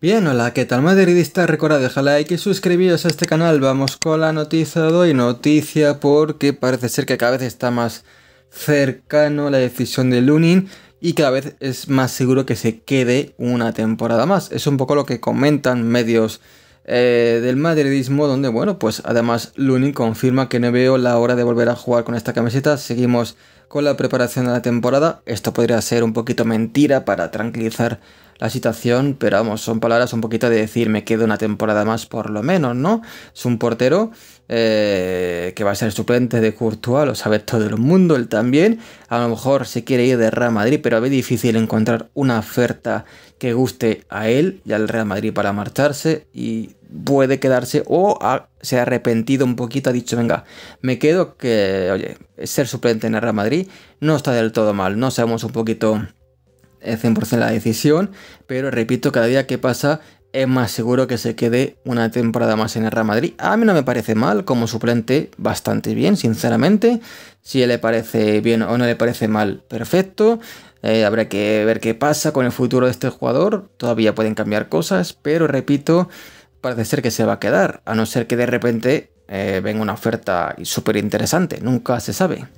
Bien, hola, ¿qué tal Madridista Recordad dejar like y suscribiros a este canal. Vamos con la noticia de hoy, noticia porque parece ser que cada vez está más cercano la decisión de Lunin y cada vez es más seguro que se quede una temporada más. Es un poco lo que comentan medios eh, del madridismo, donde, bueno, pues además Lunin confirma que no veo la hora de volver a jugar con esta camiseta. Seguimos con la preparación de la temporada. Esto podría ser un poquito mentira para tranquilizar la situación, pero vamos, son palabras un poquito de decir, me quedo una temporada más por lo menos, ¿no? Es un portero eh, que va a ser suplente de Courtois, lo sabe todo el mundo, él también. A lo mejor se quiere ir de Real Madrid, pero es difícil encontrar una oferta que guste a él y al Real Madrid para marcharse y puede quedarse o se ha arrepentido un poquito, ha dicho, venga, me quedo que, oye, ser suplente en el Real Madrid no está del todo mal, no sabemos un poquito es 100% la decisión, pero repito, cada día que pasa es más seguro que se quede una temporada más en el Real Madrid. A mí no me parece mal, como suplente, bastante bien, sinceramente. Si le parece bien o no le parece mal, perfecto. Eh, habrá que ver qué pasa con el futuro de este jugador. Todavía pueden cambiar cosas, pero repito, parece ser que se va a quedar, a no ser que de repente eh, venga una oferta súper interesante. Nunca se sabe.